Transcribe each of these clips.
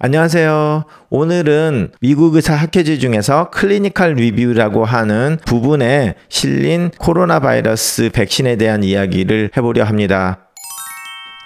안녕하세요. 오늘은 미국 의사 학회지 중에서 클리니컬 리뷰라고 하는 부분에 실린 코로나 바이러스 백신에 대한 이야기를 해보려 합니다.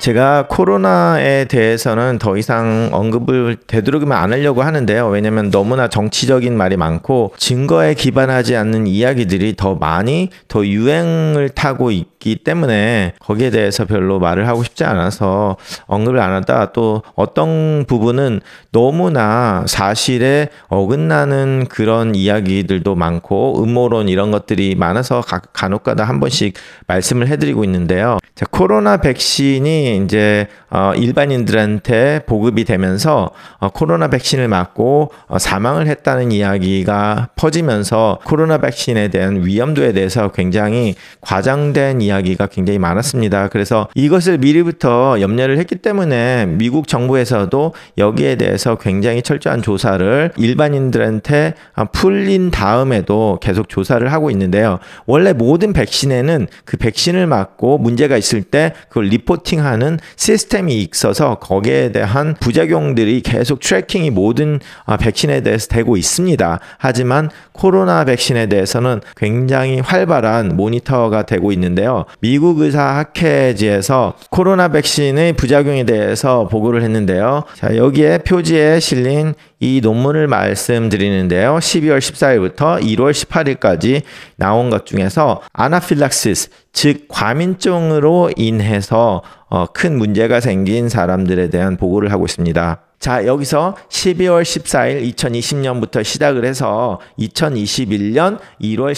제가 코로나에 대해서는 더 이상 언급을 되도록이면 안 하려고 하는데요. 왜냐면 너무나 정치적인 말이 많고 증거에 기반하지 않는 이야기들이 더 많이 더 유행을 타고 있기 때문에 거기에 대해서 별로 말을 하고 싶지 않아서 언급을 안 하다 또 어떤 부분은 너무나 사실에 어긋나는 그런 이야기들도 많고 음모론 이런 것들이 많아서 간혹가다 한 번씩 말씀을 해드리고 있는데요. 자, 코로나 백신이 이 이제 어, 일반인들한테 보급이 되면서 어, 코로나 백신을 맞고 어, 사망을 했다는 이야기가 퍼지면서 코로나 백신에 대한 위험도에 대해서 굉장히 과장된 이야기가 굉장히 많았습니다. 그래서 이것을 미리부터 염려를 했기 때문에 미국 정부에서도 여기에 대해서 굉장히 철저한 조사를 일반인들한테 어, 풀린 다음에도 계속 조사를 하고 있는데요. 원래 모든 백신에는 그 백신을 맞고 문제가 있을 때 그걸 리포팅하는 하는 시스템이 있어서 거기에 대한 부작용들이 계속 트래킹이 모든 아, 백신에 대해서 되고 있습니다. 하지만 코로나 백신에 대해서는 굉장히 활발한 모니터가 되고 있는데요. 미국 의사 학회지에서 코로나 백신의 부작용에 대해서 보고를 했는데요. 자, 여기에 표지에 실린 이 논문을 말씀드리는데요. 12월 14일부터 1월 18일까지 나온 것 중에서 아나필락시스, 즉 과민증으로 인해서 어, 큰 문제가 생긴 사람들에 대한 보고를 하고 있습니다. 자, 여기서 12월 14일 2020년부터 시작을 해서 2021년 1월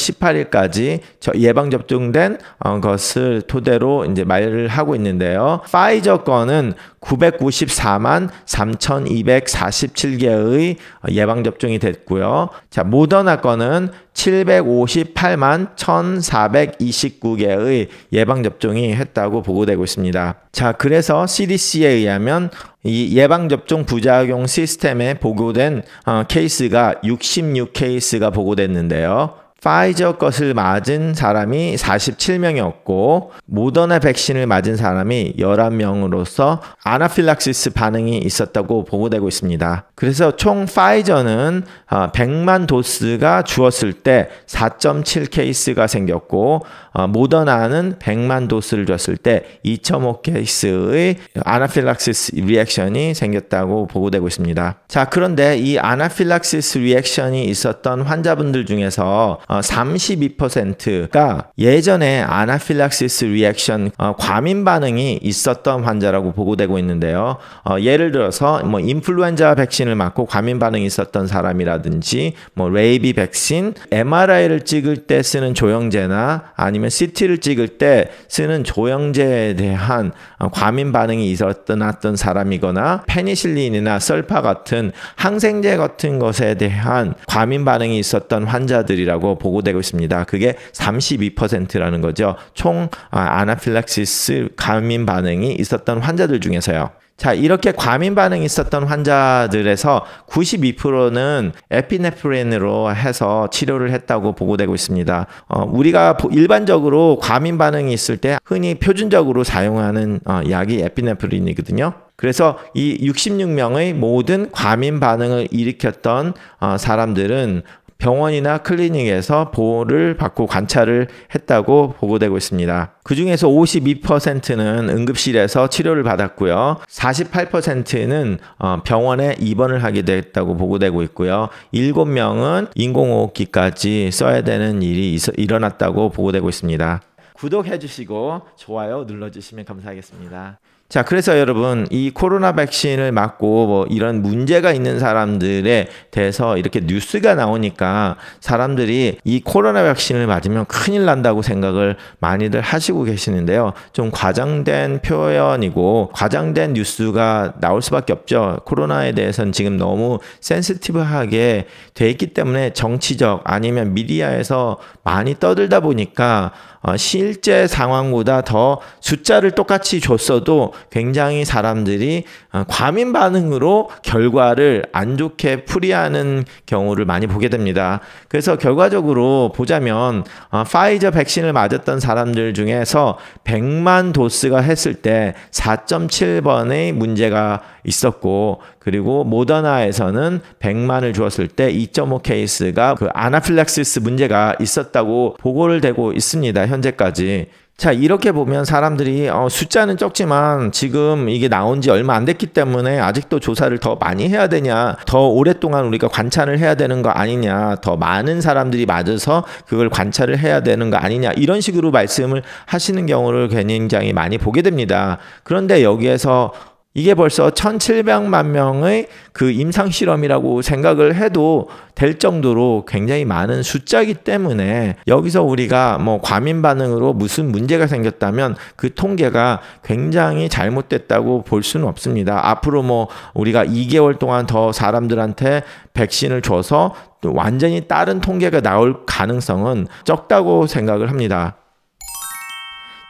18일까지 예방 접종된 어, 것을 토대로 이제 말을 하고 있는데요. 파이저 건은 994만 3,247개의 예방 접종이 됐고요. 자, 모더나 건은 758만 1429개의 예방접종이 했다고 보고되고 있습니다. 자, 그래서 CDC에 의하면 이 예방접종 부작용 시스템에 보고된 어, 케이스가 66케이스가 보고됐는데요. 파이저 것을 맞은 사람이 47명이었고 모더나 백신을 맞은 사람이 11명으로서 아나필락시스 반응이 있었다고 보고되고 있습니다. 그래서 총 파이저는 100만 어, 도스가 주었을 때 4.7 케이스가 생겼고 모더나는 어, 100만 도스를 줬을 때 2.5 케이스의 아나필락시스 리액션이 생겼다고 보고되고 있습니다. 자, 그런데 이 아나필락시스 리액션이 있었던 환자분들 중에서 어, 32%가 어, 예전에 아나필락시스 리액션 어, 과민 반응이 있었던 환자라고 보고되고 있는데요. 어, 예를 들어서 뭐 인플루엔자 백신을 맞고 과민 반응이 있었던 사람이라든지 뭐 레이비 백신, MRI를 찍을 때 쓰는 조영제나 아니면 CT를 찍을 때 쓰는 조영제에 대한 과민 반응이 있었던 어떤 사람이거나 페니실린이나 썰파 같은 항생제 같은 것에 대한 과민 반응이 있었던 환자들이라고 보고되고 있습니다. 그게 32%라는 거죠. 총 아, 아나필락시스 과민 반응이 있었던 환자들 중에서요. 자, 이렇게 과민 반응이 있었던 환자들에서 92%는 에피네프린으로 해서 치료를 했다고 보고되고 있습니다. 어, 우리가 일반적으로 과민 반응이 있을 때 흔히 표준적으로 사용하는 어, 약이 에피네프린이거든요. 그래서 이 66명의 모든 과민 반응을 일으켰던 어, 사람들은 병원이나 클리닉에서 보호를 받고 관찰을 했다고 보고되고 있습니다. 그 중에서 52%는 응급실에서 치료를 받았고요. 48%는 어, 병원에 입원을 하게 됐다고 보고되고 있고요. 7명은 인공호흡기까지 써야 되는 일이 일어났다고 보고되고 있습니다. 구독해 주시고 좋아요 눌러 주시면 감사하겠습니다. 자, 그래서 여러분, 이 코로나 백신을 맞고 뭐 이런 문제가 있는 사람들에 대해서 이렇게 뉴스가 나오니까 사람들이 이 코로나 백신을 맞으면 큰일 난다고 생각을 많이들 하시고 계시는데요. 좀 과장된 표현이고 과장된 뉴스가 나올 수밖에 없죠. 코로나에 대해서는 지금 너무 센스티브하게 돼 있기 때문에 정치적 아니면 미디어에서 많이 떠들다 보니까 어, 실제 상황보다 더 숫자를 똑같이 줬어도 굉장히 사람들이 어, 과민 반응으로 결과를 안 좋게 풀이하는 경우를 많이 보게 됩니다. 그래서 결과적으로 보자면 파이저 어, 백신을 맞았던 사람들 중에서 100만 도스가 했을 때 4.7번의 문제가 있었고 그리고 모더나에서는 100만을 주었을 때 2.5 케이스가 그아나필렉시스 문제가 있었다고 보고를 되고 있습니다. 현재까지. 자, 이렇게 보면 사람들이 어, 숫자는 적지만 지금 이게 나온 지 얼마 안 됐기 때문에 아직도 조사를 더 많이 해야 되냐, 더 오랫동안 우리가 관찰을 해야 되는 거 아니냐, 더 많은 사람들이 맞아서 그걸 관찰을 해야 되는 거 아니냐, 이런 식으로 말씀을 하시는 경우를 굉장히 많이 보게 됩니다. 그런데 여기에서 이게 벌써 1700만 명의 그 임상 실험이라고 생각을 해도 될 정도로 굉장히 많은 숫자이기 때문에 여기서 우리가 뭐 과민 반응으로 무슨 문제가 생겼다면 그 통계가 굉장히 잘못됐다고 볼 수는 없습니다. 앞으로 뭐 우리가 2개월 동안 더 사람들한테 백신을 줘서 완전히 다른 통계가 나올 가능성은 적다고 생각을 합니다.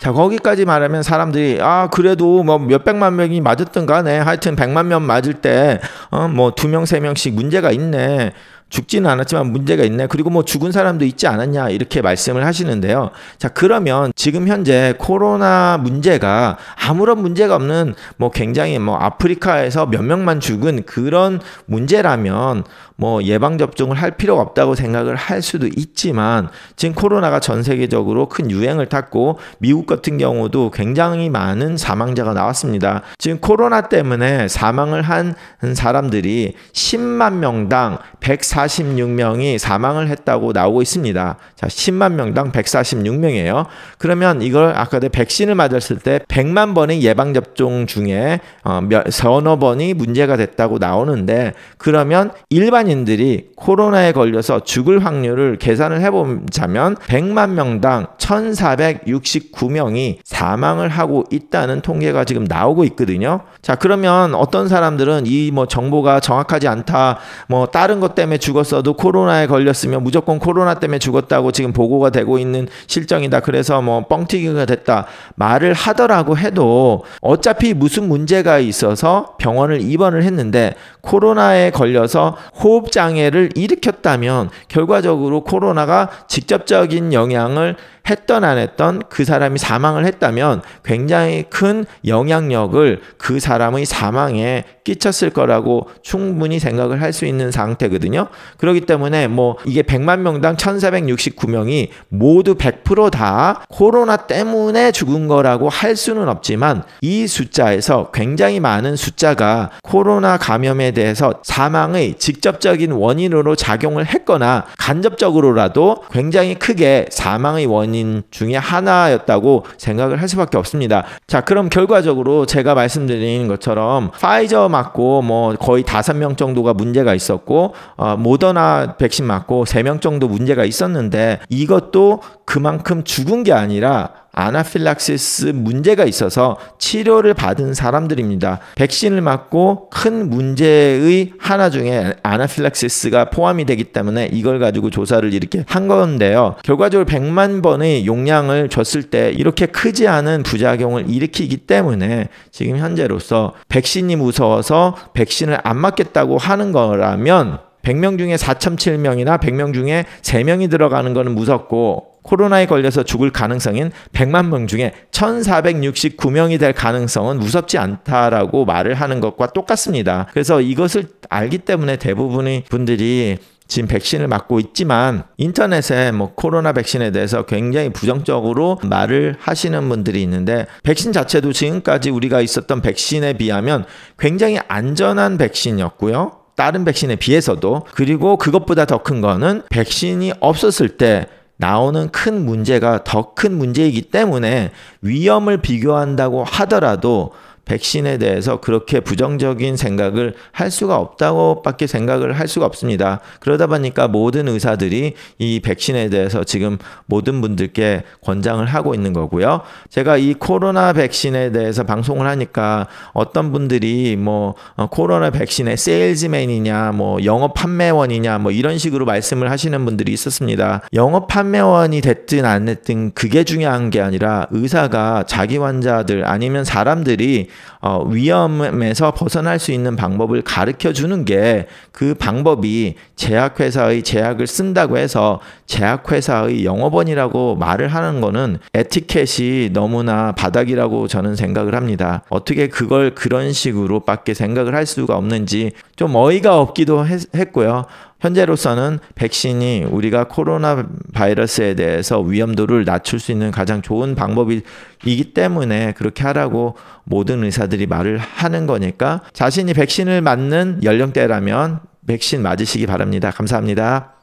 자, 거기까지 말하면 사람들이, 아, 그래도 뭐 몇백만 명이 맞았든 간에 네, 하여튼 백만 명 맞을 때, 어, 뭐두 명, 세 명씩 문제가 있네. 죽지는 않았지만 문제가 있네. 그리고 뭐 죽은 사람도 있지 않았냐. 이렇게 말씀을 하시는데요. 자, 그러면 지금 현재 코로나 문제가 아무런 문제가 없는 뭐 굉장히 뭐 아프리카에서 몇 명만 죽은 그런 문제라면 뭐 예방접종을 할 필요가 없다고 생각을 할 수도 있지만 지금 코로나가 전 세계적으로 큰 유행을 탔고 미국 같은 경우도 굉장히 많은 사망자가 나왔습니다. 지금 코로나 때문에 사망을 한 사람들이 10만 명당 140 146명이 사망을 했다고 나오고 있습니다. 자, 10만 명당 146명이에요. 그러면 이걸 아까 내 그 백신을 맞았을 때 100만 번의 예방 접종 중에 어, 몇, 서너 번이 문제가 됐다고 나오는데 그러면 일반인들이 코로나에 걸려서 죽을 확률을 계산을 해보자면 100만 명당 1,469명이 사망을 하고 있다는 통계가 지금 나오고 있거든요. 자, 그러면 어떤 사람들은 이 뭐 정보가 정확하지 않다, 뭐 다른 것 때문에 죽 죽었어도 코로나에 걸렸으면 무조건 코로나 때문에 죽었다고 지금 보고가 되고 있는 실정이다. 그래서 뭐 뻥튀기가 됐다. 말을 하더라고 해도 어차피 무슨 문제가 있어서 병원을 입원을 했는데 코로나에 걸려서 호흡 장애를 일으켰다면 결과적으로 코로나가 직접적인 영향을 했던 안 했던 그 사람이 사망을 했다면 굉장히 큰 영향력을 그 사람의 사망에 끼쳤을 거라고 충분히 생각을 할 수 있는 상태거든요. 그렇기 때문에 뭐 이게 100만 명당 1469명이 모두 100%다 코로나 때문에 죽은 거라고 할 수는 없지만 이 숫자에서 굉장히 많은 숫자가 코로나 감염에 대해서 사망의 직접적인 원인으로 작용을 했거나 간접적으로라도 굉장히 크게 사망의 원인 원인 중에 하나였다고 생각을 할 수밖에 없습니다. 자, 그럼 결과적으로 제가 말씀드린 것처럼 파이저 맞고 뭐 거의 다섯 명 정도가 문제가 있었고 어, 모더나 백신 맞고 세 명 정도 문제가 있었는데 이것도 그만큼 죽은 게 아니라 아나필락시스 문제가 있어서 치료를 받은 사람들입니다. 백신을 맞고 큰 문제의 하나 중에 아나필락시스가 포함이 되기 때문에 이걸 가지고 조사를 이렇게 한 건데요. 결과적으로 100만 번의 용량을 줬을 때 이렇게 크지 않은 부작용을 일으키기 때문에 지금 현재로서 백신이 무서워서 백신을 안 맞겠다고 하는 거라면 100명 중에 4.7명이나 100명 중에 3명이 들어가는 거는 무섭고 코로나에 걸려서 죽을 가능성인 100만 명 중에 1,469명이 될 가능성은 무섭지 않다라고 말을 하는 것과 똑같습니다. 그래서 이것을 알기 때문에 대부분의 분들이 지금 백신을 맞고 있지만 인터넷에 뭐 코로나 백신에 대해서 굉장히 부정적으로 말을 하시는 분들이 있는데 백신 자체도 지금까지 우리가 있었던 백신에 비하면 굉장히 안전한 백신이었고요. 다른 백신에 비해서도 그리고 그것보다 더 큰 거는 백신이 없었을 때 나오는 큰 문제가 더 큰 문제이기 때문에 위험을 비교한다고 하더라도 백신에 대해서 그렇게 부정적인 생각을 할 수가 없다고밖에 생각을 할 수가 없습니다. 그러다 보니까 모든 의사들이 이 백신에 대해서 지금 모든 분들께 권장을 하고 있는 거고요. 제가 이 코로나 백신에 대해서 방송을 하니까 어떤 분들이 뭐 어, 코로나 백신의 세일즈맨이냐 뭐 영업 판매원이냐 뭐 이런 식으로 말씀을 하시는 분들이 있었습니다. 영업 판매원이 됐든 안 됐든 그게 중요한 게 아니라 의사가 자기 환자들 아니면 사람들이 어, 위험에서 벗어날 수 있는 방법을 가르쳐 주는 게 그 방법이 제약회사의 제약을 쓴다고 해서 제약회사의 영업원이라고 말을 하는 거는 에티켓이 너무나 바닥이라고 저는 생각을 합니다. 어떻게 그걸 그런 식으로 밖에 생각을 할 수가 없는지 좀 어이가 없기도 했, 했고요. 현재로서는 백신이 우리가 코로나 바이러스에 대해서 위험도를 낮출 수 있는 가장 좋은 방법이기 때문에 그렇게 하라고 모든 의사들이 말을 하는 거니까 자신이 백신을 맞는 연령대라면 백신 맞으시기 바랍니다. 감사합니다.